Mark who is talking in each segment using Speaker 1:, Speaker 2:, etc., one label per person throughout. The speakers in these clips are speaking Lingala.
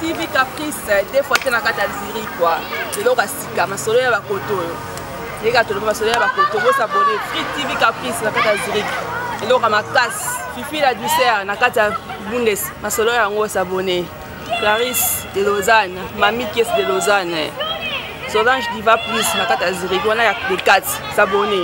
Speaker 1: tv caprice de fois te na kati ya ziri kua eloko ya sika masolo ya bakoto oyo yeka toloba masolo ya bakoto bosabone fri tv caprice na kati ya zirik eloko ya makasi fifi la duser na kati ya bundes masolo yango osabone claris de lausanne mami kies de lausanne solange diva plus na kati ya zirik wana ya de 4 sabone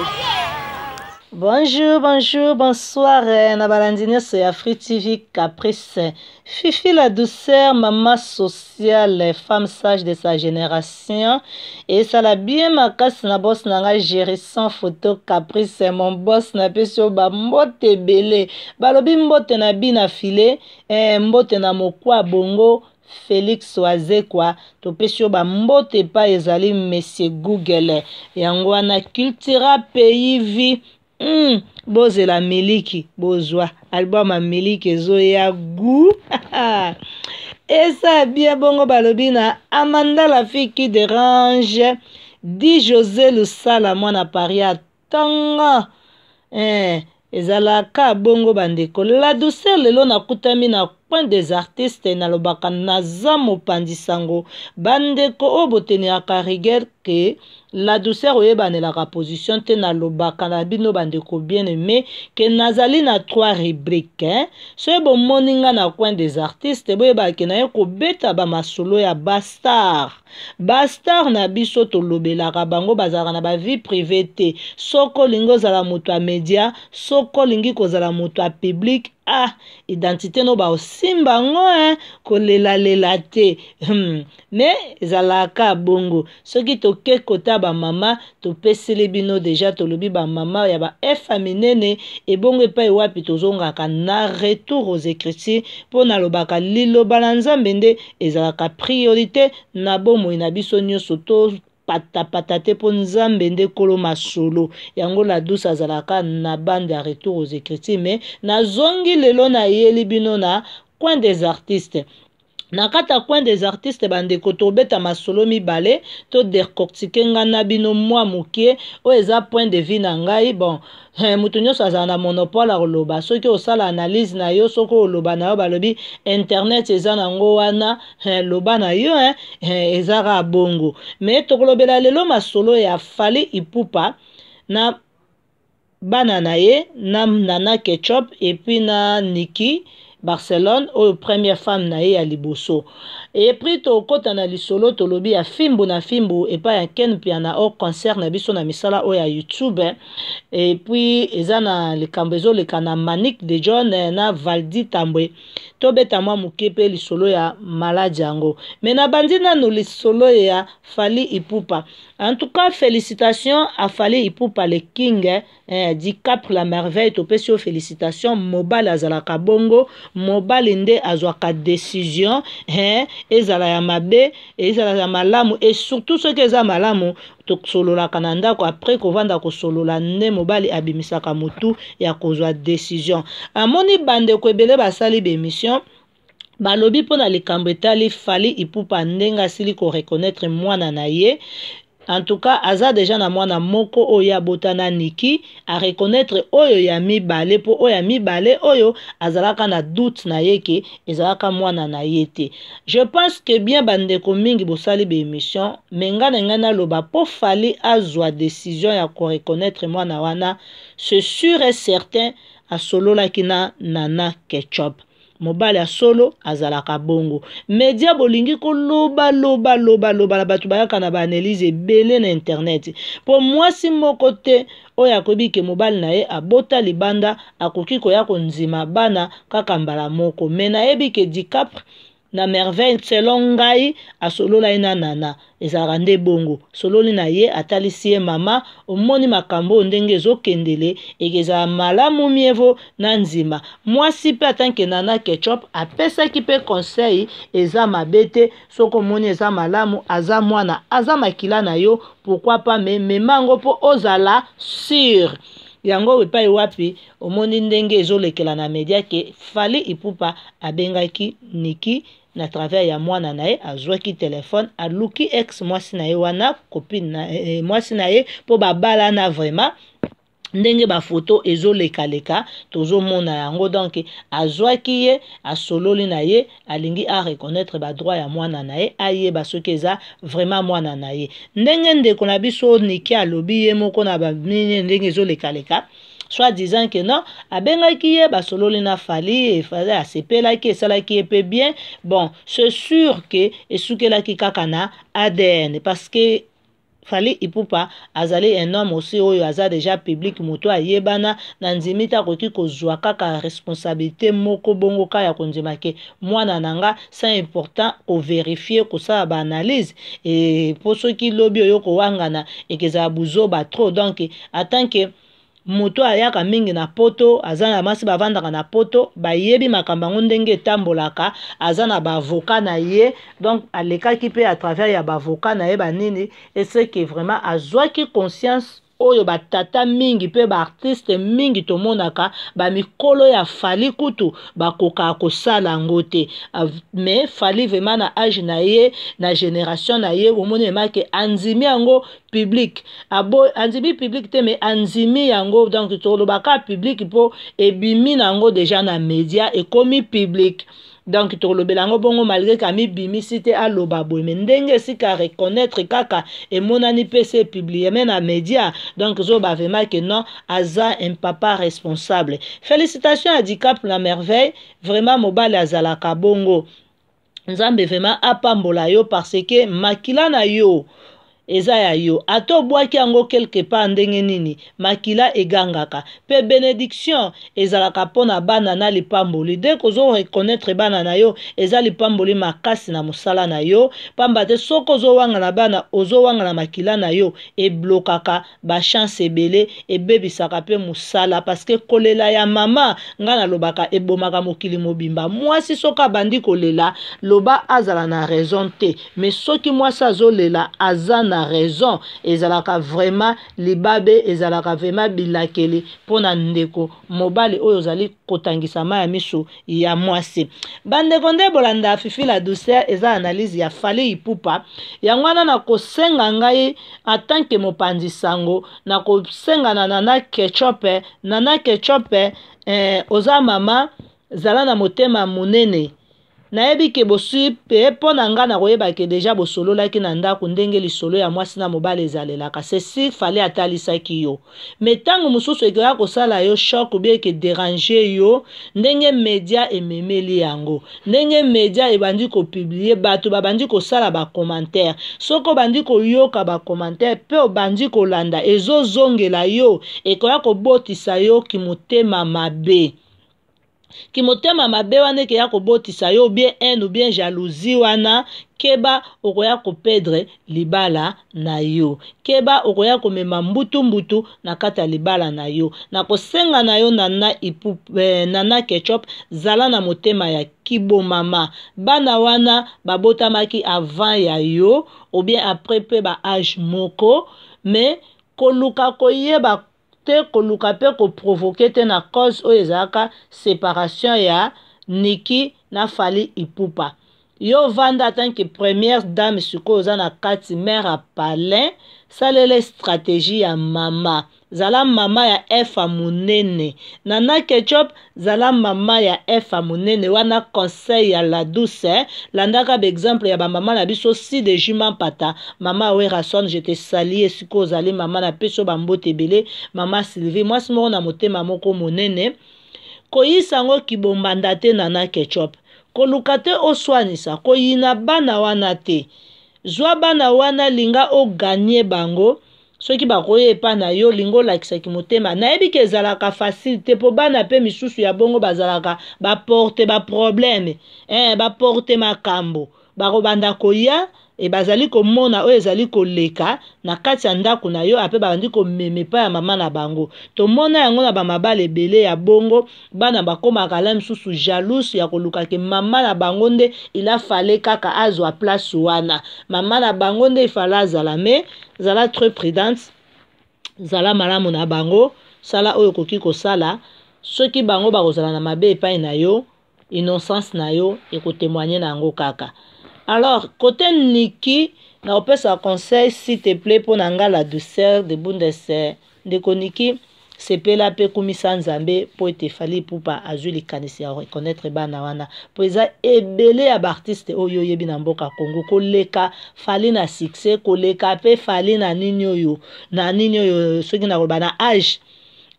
Speaker 1: Bonjour, bonjour, bonsoir. Eh, Nabalandine, c'est Afri TV Caprice. Fifi la douceur, maman sociale, femme sage de sa génération. Et ça l'a bien ma casse na boss nanga géré sans photo caprice. Mon boss n'a pas ba mbote belé. Balobi mbote na bina filé. Eh, mbote na mokwa bongo. félix to topesi ba bambote pa ezali monsieur google yango cultura pays vie mm, bozela miliki bozwa album ya miliki ezoya gu esa bie bongo balobi na amanda lafi qui dérange di josé lusala mwana paris atongo eh, ezalaka bongo bandeko la douceur lelo nakutami na point des artistes nalobaka naza mopanzi sango bandeko oyo botenelaka rigueur ke la douceur oyebanelaka position te nalobaka na bino bandeko bien aime ke nazali na trois rubrike soki bomoni nga na coin des artistes boyebake naye kobeta bamasolo ya bastar bastar na biso tolobelaka bango bazalaka na bavie privé te soko olingi ozala moto ya media soko olingi kozala moto ya piblike ah identité no baosimba yango eh, kolelalela te hmm. me ezalaka bongo soki toke kota bamama topeseli bino deja tolobi bamama ya baefa minene ebongo epai wapi tozongaka na retour aux écritures mpo nalobaka liloba na nzambe nde ezalaka priorité na bomo bomoi na biso nyonso topatapata te mpo nzambe nde kolo masolo yango ladus azalaka na bande ya retour aux écritures me nazongi lelo nayeli bino na coin des artistes na kati ya coin des artistes bandeko tobeta masolo mibale to decortike nga na bino mwa mokie oyo eza point de vue na ngai bon eh, moto nyonso azala na monopole ya koloba soki osala analyse na yo soki oloba na yo balobi internet eza nango wana eh, loba na yo eh, ezaka bongo me tokolobela lelo masolo ya fali ipupa na bana na ye na nana ketchup epuis na niki barcelone ou première femme naïe à epri tokɔta na lisolo tolobi ya fimbu na fimbu epai ya ken mpe ya naor concert na biso na misala oyo ya youtube epuis eza na likambo ezoleka na manik de john eh, na valdi tambwe tobeta mwa moke mpe lisolo ya maladi yango me nabandi nano lisolo ya fali ipupa en tout cas félicitation afali ipupa le king eh, eh di capre la merveille topesi yo félicitation mobali azalaka bongo mobali nde azwaka décision eh, ezala ya mabe ezala ya malamu et surtout soki eza malamu tosololaka na ndako après kovanda kosolola nde mobali abimisaka motu ya kozwa décision amoni bandeko ebele basali bémission balobi mpo na likambo etali fali ipupa ndenge asili korekonnaître mwana na ye en tout cas aza deja na mwana moko oyo abotana niki areconnaitre oyo ya mibale mpo oyo ya mibale oyo azalaka na doute na ye ke ezalaka mwana na ye te je pense que bien bandeko mingi bosali baémission me ngai na ngai naloba mpo fali azwa décision ya koreconnaitre mwana wana ce sur et certain asololaki na nana ketchup mobali ya solo azalaka bongo media bolingi kolobalobalobaloba na bato bayaka na baanalyse ebele na internet mpo mwasi moko te oyo akoyebi ke mobali na ye abota libanda akoki koya kondima bana kaka mbala moko me nayebi ke dicapre na merveille selon ngai asolola ye na nana ezalaka nde bongo sololi na ye atalisi ye mama omoni makambo oyo ndenge ezokendele ekezala malamu mievo na nzima mwasi mpe atanke nana ketchup apesaki mpe conseil eza mabe te soki omoni eza malamu aza mwana aza makila na yo pourkui pa me mema yango mpo ozala sure yango epai wapi omoni ndenge ezolekela na media ke fali ipupa abengaki niki na travers ya mwana na ye azwaki telefone aluki ex mwasi na ye wana kopine na, eh, eh, mwasi na ye mpo babala na vraiment ndenge bafoto ezolekaleka tozomona yango donk azwaki ye asololi na ye alingi areconnaitre badroit ya mwana na ye ayeba soki eza vraiment mwana na ye ndenge ndeko na biso nike alobi ye moko na bamine ndenge ezolekaleka soit disant ke non abengaki ye basololi na fali efali asepelaki esalaki ye mpe bien bon c'est sûr ke esukelaki kaka na adn parce que fali ipupa azali un homme aussi oyo aza deja publike moto ayebana na ndimi nti akoki kozwa kaka responsabilité moko bongo ka ya kondima ke mwana na nga c'est important koverifie kosala baanalyse e, mpo soki lobi oyo kowangana ekezala buzoba trop donc atanke moto ayaka mingi na poto aza na basi bavandaka na poto bayebi makambo yango ndenge etambolaka aza na baavoka na ye donc alekaki mpe à travers ya baavoka na ye banini eseke vraiment azwaki conscience oyo batata mingi mpe baartiste mingi tomonaka bamikolo ya fali kutu bakokaka kosala yango te ah, me fali vraimen na age na ye na génération na ye omoni memake andimi yango publike ah, andimi publike te me andimi yango donc tolobaka publike mpo ebimi na yango deja na média ekomi publike donc tour yango bongo malgré qu'ami bimi cité aloba boye me ndenge reconnaître kaka mon mpe pc publié même na média donc zobavema vema ke non aza un papa responsable félicitation à pour la merveille vraiment mobile la kabongo nzambe vraiment apambola yo parce que makila yo eza ya yo ata obwaki yango quelque part ndenge nini makila egangaka mpe benediction ezalaka mpona bana na lipamboli de kozorekonnaître bana na yo eza lipamboli makasi na mosala na yo pamba te soki ozowanga na bana ozowanga na makila na yo eblokaka bachanse ebele ebebisaka mpe mosala parceke kolela ya mama ngai nalobaka ebomaka mokili mobimba mwasi soki abandi kolela loba azala na raison te me soki mwasi azolela aza na na raison ezalaka vraiment libabe ezalaka vraiment bilakeli mpona ndeko mobali oyo ozali kotangisama ya miso ya mwasi bandeko nde bolanda fifi la douceur eza analyse ya fali ipupa yango wana nakosenga ngai atanke mopanzi sango nakosengana nana kechope nana kechope eh, oza mama zala na motema monene nayebi ke boswi mpe mpo na ngai na koyeba ke deja bosololaki na ndako ndenge lisolo ya mwasi na mobali ezalelaka ceci fale atalisaki yo me ntango mosusu ekoya kosala yo shok obie eke derange yo ndenge media ememeli yango ndenge media ebandi kopiblie bato babandi kosala bacommentaire soki obandi koyoka bacommentaire mpe obandi kolanda ezozongela yo ekoya kobotisa yo kimotema mabe ki motema mabe wana ekeya kobotisa yo bien haine ou bien jalousie wana keba okoya kopedre libala na yo keba okoya komema mbutu-mbutu na kati ya libala na yo na kosenga na yo nana, ipu, eh, nana ketchup zala na motema ya kibomama bana wana babotamaki avant ya yo ou bien après mpe baage moko me koluka koyeba te koluka mpe koprovoke te na cause oyo ezalaka séparation ya niki na fali ipupa yo ovanda atanke première dame sikoyo oza na kati mare ya palin salela stratégie ya mama zala mama ya efa monene nana ketchup zala mama ya efa monene wana conseil ya la douce landaka baexemple ya bamama na biso si de juma mpata mama werason jete sali esika ozali mama na peso bambote ebele mama sylvie mwasi moko na motema moko monene koyisa yango kibombanda te nana ketchup koluka te oswanisa koyina bana wana te zwa bana wana linga oganye bango soki bakoya epai na yo olingi olakisaki motema nayebiki ezalaka facile te mpo bana mpe misusu ya bongo bazalaka baporte baprobleme eh, baporte makambo bakobanda koya e bazali komona oyo ezali koleka na kati ya ndako na yo ape babandi komema epai ya mama na bango tomona yango na bamabale ebele ya bongo bana bakomaka la mosusu jalous ya kolukake mama na bango nde ilafale kaka azwa place wana mama na bango nde efale azala me zala tres prudente zala malamu na bango sala oyo okoki kosala soki bango bakozala na mabe epai na yo innocence na yo ekotemoigne na yango kaka alors kote niki naopesa conseil s'il te plaît mpo na ngai la douceur de bundese ndeko niki sepela mpe kumisa nzambe mpo ete fali pupa azwi likanisi ya reconnaître bana wana mpo eza ebele ya baartiste oyo oyebi na mboka congo koleka fali na succès koleka mpe fali na nini oyo na nini oyo soki nakoloba na age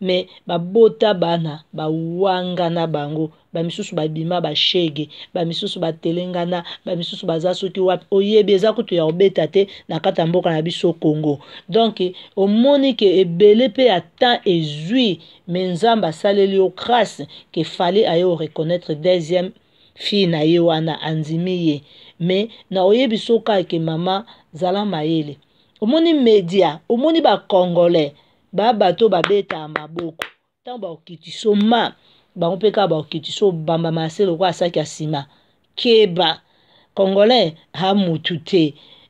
Speaker 1: me babota bana bawanga na bango bamisusu babima bashege bamisusu batelengana bamisusu baza soki wapi oyebi eza kutu ya kobeta te na kati ya mboka na biso congo donk omoni ke ebele mpe ya temps ezwi me nzambe asaleli yo grâce ke fale aye oreconnaitre deuxième fille na ye wana andimi ye me na oyebi so kaka ke mama zala mayele omoni media omoni bacongolais baya bato oyo babetaka maboko ntango baokiti so ma bango mpe kaka baokiti so obamba mase lokola asaki ya nsima keba congolais ha mutu te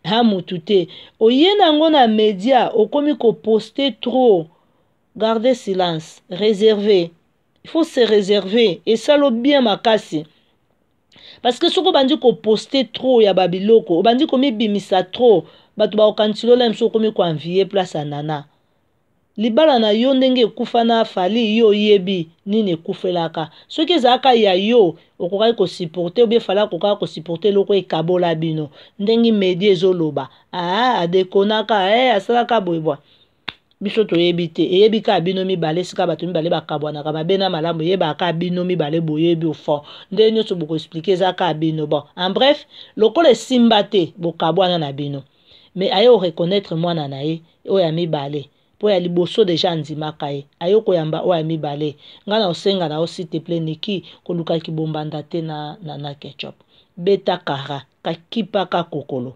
Speaker 1: ha mutu te oye nango na media okomi koposte trop garde silence réserve il faut se réserve esalo bien makasi parce que soki obandi koposte trop ya babiloko obandi komibimisa trop bato baokantilola miso okomi koanvie place anana libala na yo ndenge ekufana afali yo oyebi nini ekufelaka soki ezalaka ya yo okokaki kosupporte obi efali akokaka kosupporte eloko ekabola bino ndenge medi ezoloba aa ah, adekonaka e asalaka boyebwa biso toyebi te eyebi ka bino mibale sika bato mibale bakabwanaka mabe na malamu eyebaka bino mibale boyebi ofond nde nyonso bokoexplike eza ka bino bon en bref lokola esimba te bokabwana na bino me aye oreconnaitre mwana na ye oyo ya mibale mpo ya liboso deja andimaka ye aye koyamba oyo ya mibale ngai na osenga na yo site ple neki koluka kibombanda te na, na, na ketchup beta kara kakipaka kokolo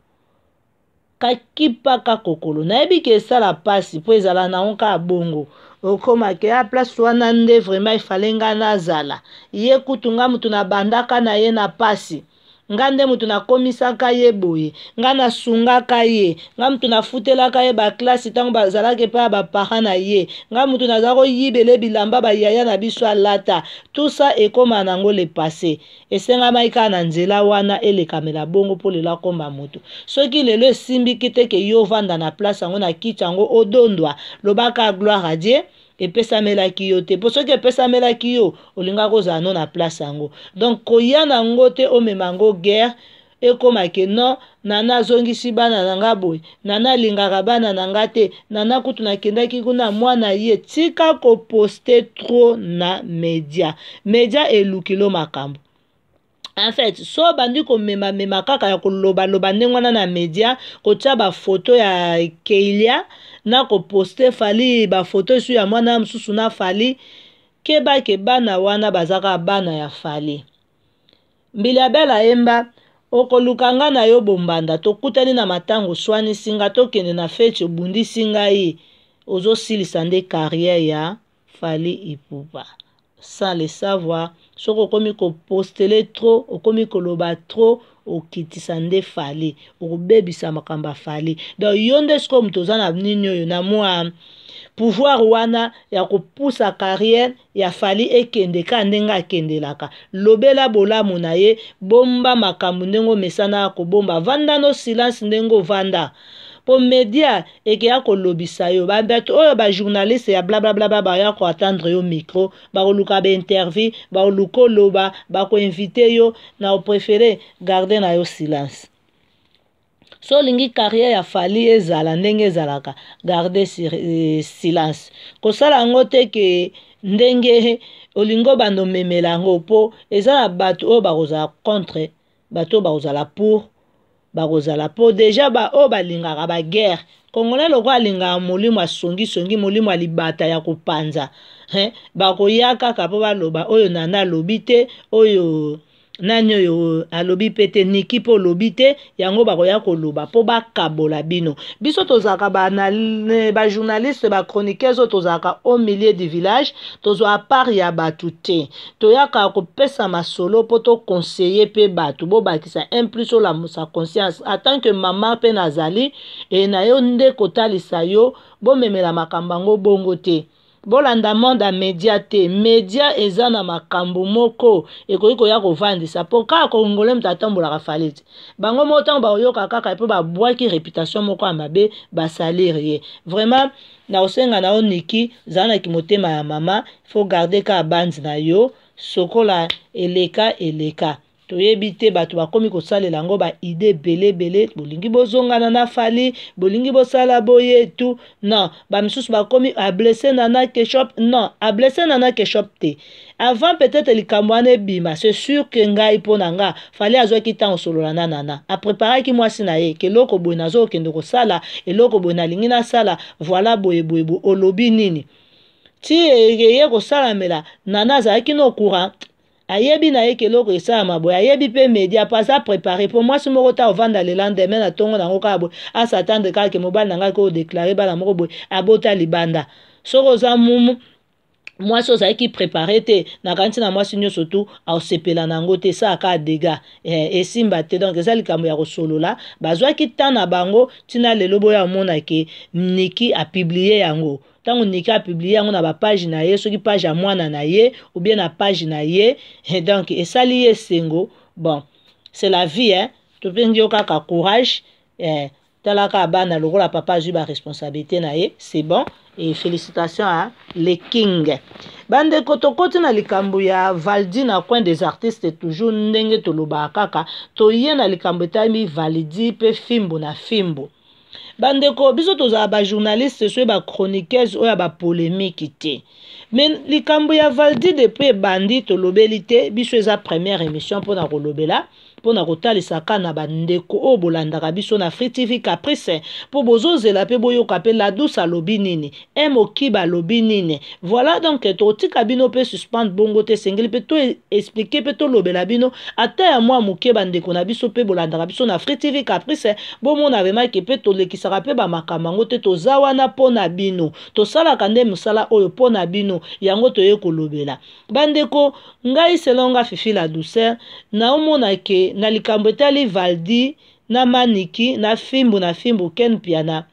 Speaker 1: kakipaka kokolo nayebi ke esala mpasi mpo ezala nango kaka bongo okomake ya ah, place wana nde vraiment efale ngai nazala ye kutu ngai motu nabandaka na ye na mpasi nga nde moto nakomisaka ye boye nga nasungaka ye nga moto nafutelaka ye baklasi ntango bazalaki epai ya bapara na ye nga moto naza koyibele bilamba bayaya na biso alata tusa ekóma nango lepase esengamaki kaka na nzela wana elekamela bongo mpo lelo akómba moto soki lelo esimbiki teke yo ovanda na place yango na kiti yango odondwa lobaka gloire a die epesamelaki yo te mpo soki epesamelaki yo olingaka kozala no na place yango donc koya nango te omema yango guerre ekóma ke no nana azongisi bana na nga boye nana alingaka bana na nga te nana kutu nakendaki kuna mwana ye tika koposte tro na media media elukilo makambo en fait so obandi komemamema kaka ya kolobaloba ndenge wana na media kotia bafoto ya keilia na koposte fali bafoto esu ya mwana mosusu na fali kebake bana wana baza kaka bana ya fali mbiliabela yemba okoluka nga na yo bombanda tokutani na matango oswanisi nga tokende na feti obundisi ngai ozosilisa nde karriere ya fali ipupa sans le savoir soki okomi kopostele trop okomi koloba trop okitisa nde fali okobebisa makambo afali donc yo nde sikoyo moto oza na nini oyo na mwa pouvoir wana ya kopusa carrière ya fali ekende ka ndenge akendelaka lobela bolamu na ye bomba makambo ndenge omesana ya kobomba vanda no silence ndenge ovanda mpo media ekeya kolobisa yo bato oyo bajournaliste oh, ya blablabla baya koatendre yo micro bakoluka bainterview bakoluka oloba bakoinvite yo na opréféré garde na yo silence so olingi carriere ya fali ezala ndenge ezalaka garde euh, silence kosala yango te ke ndenge olingi obanda omemela yango mpo eza na bato oyo oh, bakozala contre bato oyo bakozala pour bakozala mpo deja baoyo balingaka baguerre kongole lokola alingaka molimo asongisongi molimo ya libata ya kopanza bakoya kaka mpo baloba oyo nana alobi te oyo nani oyo alobi mpe te niki mpo olobi te yango bakoya koloba mpo bakabola bino biso tozalaka bajournaliste bachroniqueurs oyo tozalaka au milieu du village tozwa part ya bato te toyaka kopesa masolo mpo tokonseye mpe bato bobakisa un plus olamusa conscience atanke mama mpe nazali e na yo nde kotalisa yo bomemela makambo yango bongo te bolanda monde ya media te media eza na makambo moko ekoki koya kovandisa mpo kaka kongole moto atambolaka falite bango moko ntango baoyoka kaka mpo babwaki reputation moko ya mabe basalire ye vraiment na kosenga na yo niki zala na kimotema ya mama fo garde kaka bande na yo sokola eleka eleka toyebi te bato bakomi kosalela yango baide ebele ebele bolingi bozongana na fali bolingi bosala boye etu non bamisusu bakomi ablesse nana keshop non ablesse nana keshop te avant peut-être likambo wana ebima c'est sûr ke ngai mpo na nga fali azwaki ntango osolola na nana apreparaki mwasi na ye keloko boye nazokende kosala eloko boye nalingi nasala voila boyeboye boye olobi nini ti eye kosalamela nana azalaki na no courant ayebi na ye ke eloko esalama boye ayebi mpe media mpo aza prépare mpo mwasi moko ta ovanda lelandemain na ntongo nango kaka boye asatendre kaka ke mobali na ngai ke odeklare bana moko boye abota libanda soki oza mumu mwasi ozalaki prépare te na kanisi na mwasi nyonso tu asepela na yango te sa aka dega esimba te donc eza likambo ya kosolola bazwaki ntan na bango ntina lelo boyo amona ke niki apiblie yango ntango niki apiblie yango na bapage na ye soki page ya mwana na ye oubien na page na ye eh, donc esali ye esengo bon c'est la vie hein topengi yo kaka courage eh, talaka bana lokola papa azwi baresponsabilité na ye c'est bon e félicitation ya le king bandeko tokoti na likambo ya valdi na coin des artistes toujours ndenge tolobaka kaka toye na likambo etami validi mpe fimbu na fimbu bandeko biso tozala bajournaliste soki bachroniqueuse oyo ya bapolémiki te me likambo ya valdi depuis ebandi tolobeli te biso eza première émission mpona kolobela mpona kotalisa ka na bandeko oyo bolandaka biso na free tv caprice mpo bozozela mpe boyoka mpe ladus alobi nini mokiba alobi nini voilà donc tokotika bino mpe suspendre bongo te esengeli mpe to explike mpe tolobela bino ata ya mwa moke bandeko na biso mpe bolandaka biso na free tv caprice bomona remake mpe tolekisaka mpe bamakambo yango te toza wana mpo na bino tosalaka nde mosala oyo mpo na bino yango toye kolobela bandeko ngai selonga fifi la douceur naomona ke na likambo etali valdi na maniki na fimbu na fimbu ken piana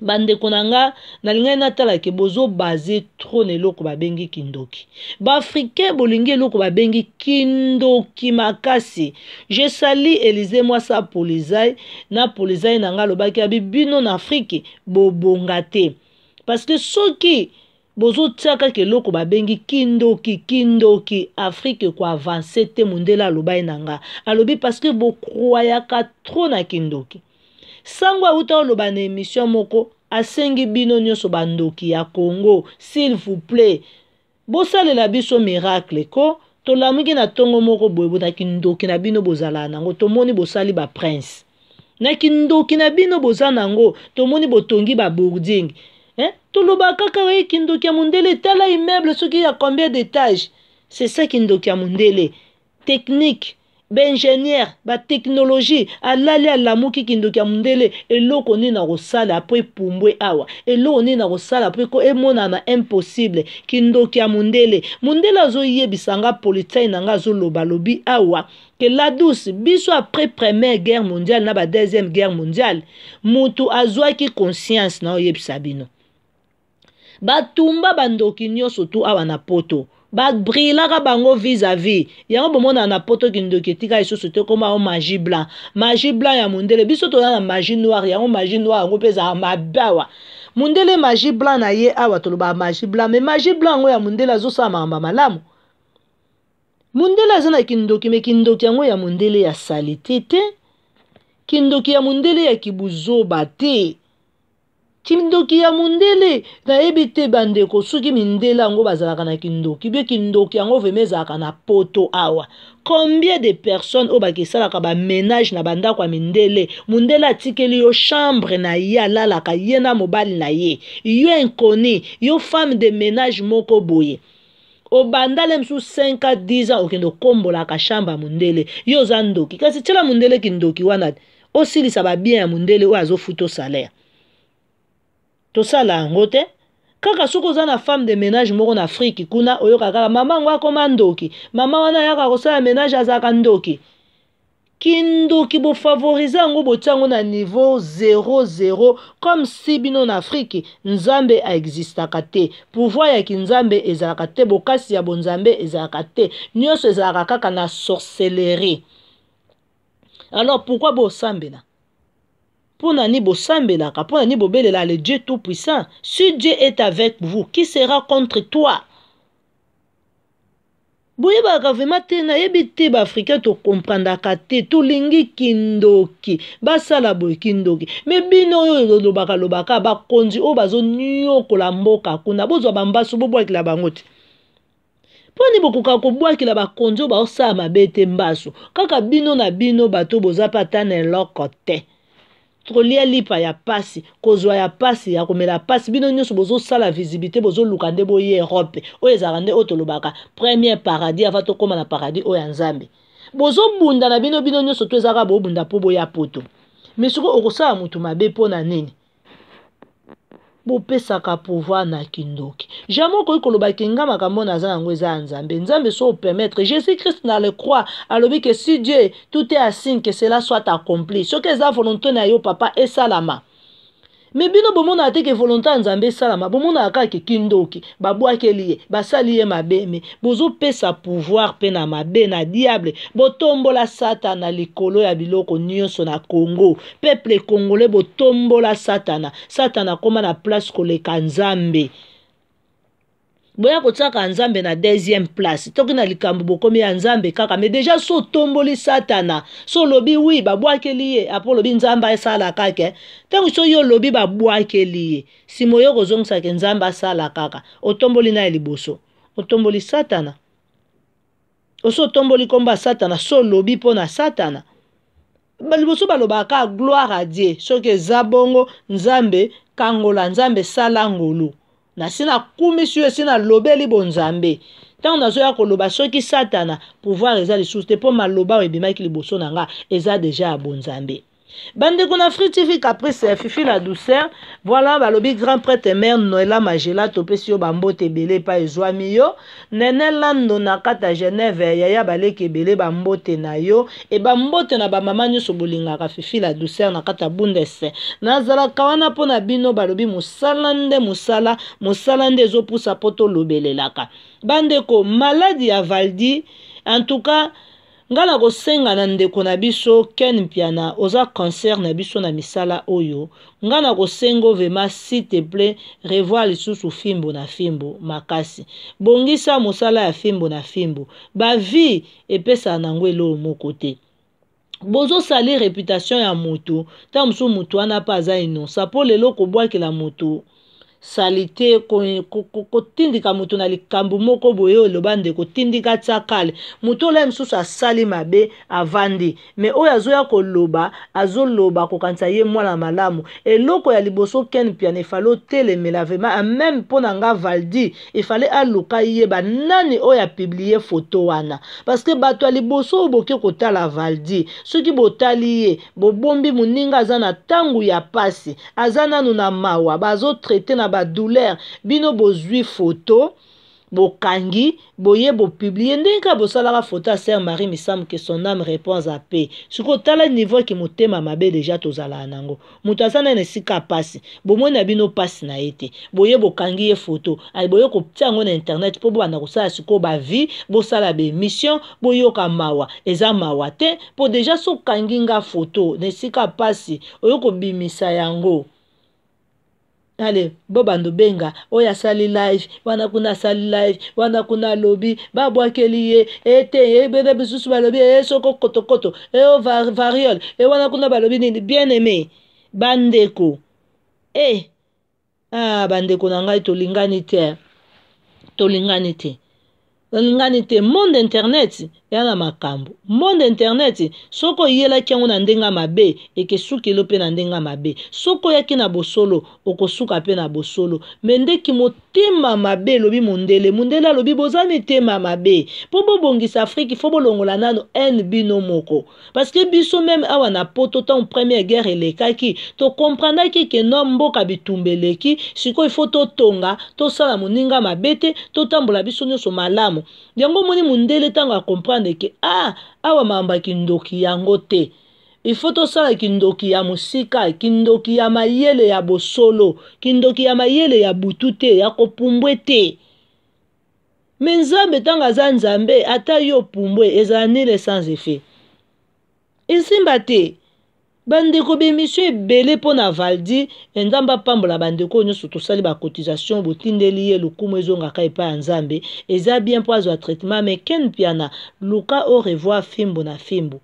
Speaker 1: bandeko na nga nalingai natalake bozobaze tro na eloko babengi kindoki baafricain bolingi eloko babengi kindoki makasi je sali elize mwasa polizai na polizai na nga alobaki abi bino na afrike bobonga te parce que soki bozotia kaka eloko babengi kindoki kindoki afrike koavanse te mondele aloba ye na nga alobi parceke bokwayaka tro na kindoki sango awuta oloba na émission moko asengi bino nyonso bandoki ya congo s'il vous plaît bosalela biso miracle ko tolamuki na ntongo moko boye bonaki ndoki na bino bozala nango tomoni bosali baprince na kindoki na bino boza nango tomoni botongi babourding toloba kaka oye kindoki ya mondele tala immeuble soki ya combien d'étage c'est ça kindoki ya mondele technique baingéniere batechnologie alali alamuki kindoki ya mondele eloko nini akosala mpo epumbwe awa eloko nini akosala mpo emonana impossible kindoki ya mondele mondele azoyebisanga politai na ngai azoloba lobi awa ke ladus biso après première guerre mondiale na ba deuxième guerre mondiale motu azwaki conscience na oyebisa bino batumba bandoki nyonso tu awa na poto babrilaka bango vis-à-vis yango bomona na poto kindoki etika lisusu te koma yango magi blanc magi blanc ya mondele biso toza na magi noire yango magi noire yango mpe ezala mabe awa mondele magi blanc na ye awa tolobaka magi blanc me magi blanc yango ya mondele azosala makambo malamu mondele aza na kindoki me kindoki yango ya mondele ya salite te kindoki ya mondele ya kibuzoba te kindoki ya mondele nayebi te bandeko soki mindele yango bazalaka na kindoki mpe kindoki yango vrema ezalaka na poto awa combien de personnes oyo bakesalaka baménage na bandako ya mindele mondele atikeli yo chambre na ye alalaka ye na mobali na ye yo inconi yo femme de ménage moko boye obanda le mosusu 5 a 10 ans okende okombolaka chambre ya mondele yo oza ndoki kasi tiala mondele kindoki wana osilisa babien ya mondele oyo azofuta osalaire tosala yango te kaka soki oza na femme de ménage moko na afrike kuna oyoka kaka mama yango akoma ndoki mama wana ayaka kosala ménage azalaka ndoki kindoki bofavorize yango botia yango na niveau 00 comme si bino na afrike nzambe aexistaka te pouvoir ya kinzambe ezalaka te bokasi ya bonzambe ezalaka te nyonso ezalaka kaka na sorcellerie alors pourkoi bosambela mpo na nini bosambelaka mpo na nini bobelela le dieu tout puissant si dieu est avec vous qui sera contre toi boyebaka vraimen te nayebi te baafrikain tokomprendaka te tolingi kindoki basala boye kindoki me bino oyo lobaka lobaka bakonzi oyo bazoniokola mboka kuna bozwa bambasu bobwakela bango te mponi bokoka kobwakela bakonzi oyo baosala mabe te mbasu kaka bino na bino bato boza mpa ta na eloko te kolia lipa ya pasi kozwa ya pasi ya komela pasi bino nyonso bozosala visibilité bozoluka nde boye erope oyo ezalaka nde oyo tolobaka premier paradis ava tokóma na paradis oyo ya nzambe bozobunda na bino bino nyonso to ezalaka bobunda mpo boya poto me soki okosala motu mabe mpo na nini bopesaka pouvoir na kindoki jamai okoki koloba ke nga makambo naza yango eza ya nzambe nzambe so permettre. jésus christ na le croix alobi ke si dieu tout est asigne que cela soit accompli soki za volonté na yo papa et salama. me bino bomonaka teke volonté ya nzambe esalama bomonaka kaka kindoki babwakeli ye basali ye mabe me bozopesa pouvoir mpe na mabe na diable botombola satana likolo ya biloko nyonso na congo peuple congolais botombola satana satana akóma na place koleka nzambe boya kotiaka nzambe na deuxième place toki na likambo bokomi ya nzambe kaka me deja so otomboli satana so olobi wi babwakeli ye apo olobi nzambe asala kake eh. ntango so ye olobi babwakeli ye nsima oyo kozongisaka nzambe asala kaka otomboli na ye liboso otomboli satana oso otomboli nkombo ya satana so olobi mpo na satana liboso balobaka gloire a die soki eza bongo nzambe kangola nzambe sala ngolu na se na kumi si yo esi nalobeli bonzambe ntango nazoya koloba soki satana pouvoir eza lisusu te mpo maloba oyo ebimaki liboso na nga eza deja ya bonzambe bandeko na fri tv caprice fifi na douceur voilà balobi grand prêtre mare noela magela topesi yo bambote ebele epai ezwami yo nene lando na kata genève yaya baleki ebele bambote na yo e bambote na bamama nyonso bolingaka fifi la douceur na kata bundese nazalaka wana mpo na bino balobi mosala nde mosala mosala nde ezopusa mpo tolobelelaka bandeko maladi ya valdi en tout cas ngai nakosenga na ndeko na biso ken mpiana oza cancer na biso na misala oyo ngai nakosenga ovema site ple revoir lisusu fimbu na fimbu makasi bongisa mosala ya fimbu na fimbu bavi epesaka nango eloo moko te bozosali reputation ya motu ntango mosusu motu wana mpe aza inosa mpo lelo kobwakela motu sali te kotindika motu na likambo moko boye oloba ndeko tindika tia kale motu olai mosusu asali mabe avandi me oyo azoya koloba azoloba kokanisa ye mwana malamu eloko ya liboso ken pian efale otelemela vraimen ameme mpo na nga valdi efale aluka yeba nani oyo apiblie foto wana parceke bato ya liboso oyo boke kotala valdi soki botali ye bobombi moninga aza na ntango ya pasi aza nanu na mawa bazotraite na badouleur bino bozwi foto bokangi boye bopiblie ndenge kaka bosalaka foto ya ser marie misambo ke son âme réponse ape sikoyo tala niveau eke motema mabe deja tozalaka nango moto aza nani esika mpasi bomoni na bino mpasi na ye te boye bokangi ye foto boye kotia yango na internet mpo bobanda kosala sikoyo bavie bosala bemission boyoka mawa eza mawa te mpo deja sokangi nga foto na esika mpasi oyo kobimisa yango ale bo bando benga oyo asali live wana kuna asali live wana kuna alobi babwakeli ye ete ebele bisusu balobi e soko kotokoto eo variole e wana kuna balobi nini bien aime bandeko e ah bandeko na ngai tolingani te tolingani te tolingani te monde internet yala makambo monde internet soki oyelaki yango na ndenge ya mabe ekesukelo mpe na ndenge ya mabe soki oyaki na bosolo okosuka mpe na bosolo me ndeki motema mabe elobi mondele mondele alobi boza mitema mabe mpo bobongisa afrike fo bolongola nano n bino moko parceke biso meme awa na poto ntango première guerre elekaki tokomprandaki ke no mboka bitumba eleki sikoyo ifo totonga tosala moninga mabe te totambola biso nyonso malamu yango omoni mondele ntango akompre tovanda eke a ah, awa maamba kindoki yango te ifo tosala kindoki ya mosika kindoki ya mayele ya bosolo kindoki ya mayele ya butu te ya kopumbwe te me nzambe ntango aza nzambe ata yo pumbwe ezala nile sans effet esimba te bandeko bemission ebele mpo na valdi e nzambe apambola bandeko oyo nyonso tosali bacotisation botindeli ye lokumu ezongaka epai ya nzambe eza bien mpo azwa traitement mai ken mpiana luka o revoir fimbu na fimbu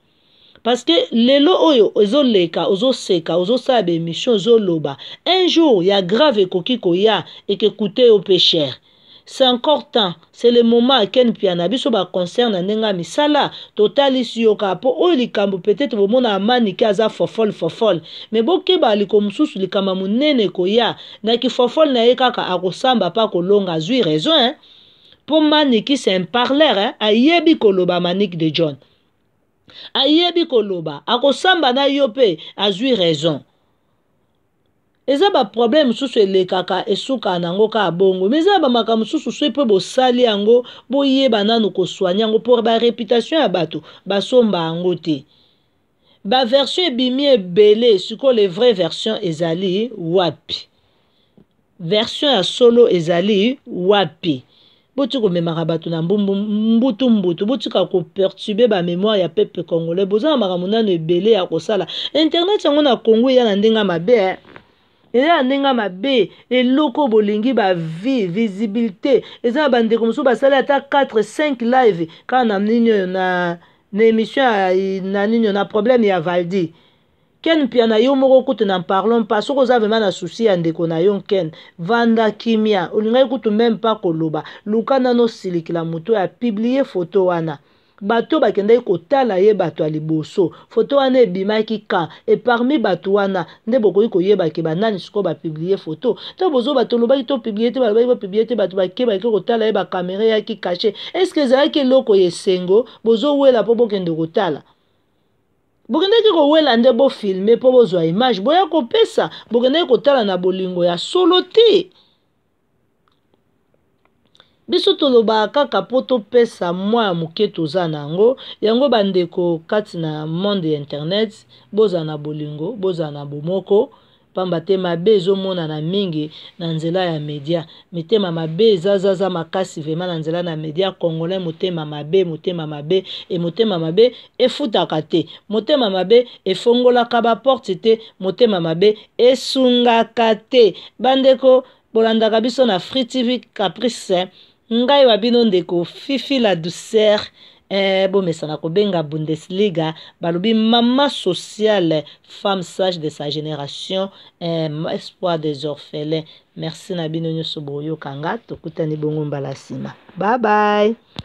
Speaker 1: parceke lelo oyo ozoleka ozoseka ozosala bemission ozoloba un jour ya grave ekoki koya ekekute yo mpe chere c'est encore temps c'est le moment akeni mpia na biso baconcert na ndenge ya misala totalisi yo kaka mpo oyo likambo peut-être bomona amanike aza fofole fofole me bokeba aliko mosusu likambo ya monene ekoya naki fofole na ye kaka akosamba mpa kolonga azwi raison hein? mpo maniki c'est un parler hein? ayebi koloba manike de john ayebi koloba akosamba na yo mpe azwi raison eza baproblème mosusu elekaka esuka nango kaka bongo me eza bamaka mosusu so mpe bosali yango boyeba nanu koswani yango mpo bareputation ya bato basomba yango te baversion ebimi ebele sikoyo le vrai version ezali wapi version ya solo ezali wapi boti komemaka bato na mbutu mbutu botika koperturbe bamémoire ya peuple congolais boza na makambo nano ebele ya kosala internet yango na congo eya na ndenge mabe eza ya ndenge mabe eloko bolingi bavie visibilité eza na bandeko mosusu basali ata 4 5 live kaka na nini oyo na, na émission na nini oyo na problème ya valdi ken mpia na yo moko kutu na parlon mpa soki oza vraimen na susi ya ndeko na yo ken vanda kimia olingaki kutu meme mpa koloba luka nano osilikila moto ya piblie foto wana bato bakendaki kotala ye bato ya liboso foto wana ebimaki ka eparmi bato wana nde bokoki koyebaki banani sikoyo bapiblie foto to bozoba tolobaki topiblie te balobaki bapiblie te bato bakebaki kotala ye bakamera eyaki kashe estce ezalaki eloko ya esengo bozowela mpo bokende kotala bokendaki kowela nde bofilme mpo bozwa image boya kopesa bokendaki kotala na bolingo ya solo te biso tolobaka kaka mpo topesa mwa ya moke toza na yango yango bandeko kati na monde ya internet bozala na bolingo bozala na bomoko pamba te mabe ezomonana mingi na nzela ya media mitema mabe ezazaza makasi vraimen na nzela na media congolais motema mabe motema mabe e motema mabe efutaka te motema mabe efongolaka baporte te motema mabe esungaka te bandeko bolandaka biso na free tv caprice ngai de ndeko fifi la douceur Eh, mesanako kobenga bundesliga balobi mama sociale femme sage de sa génération eh, espoir des orphelins merci na bino kanga kanga. tokutani bongo mbala bye bye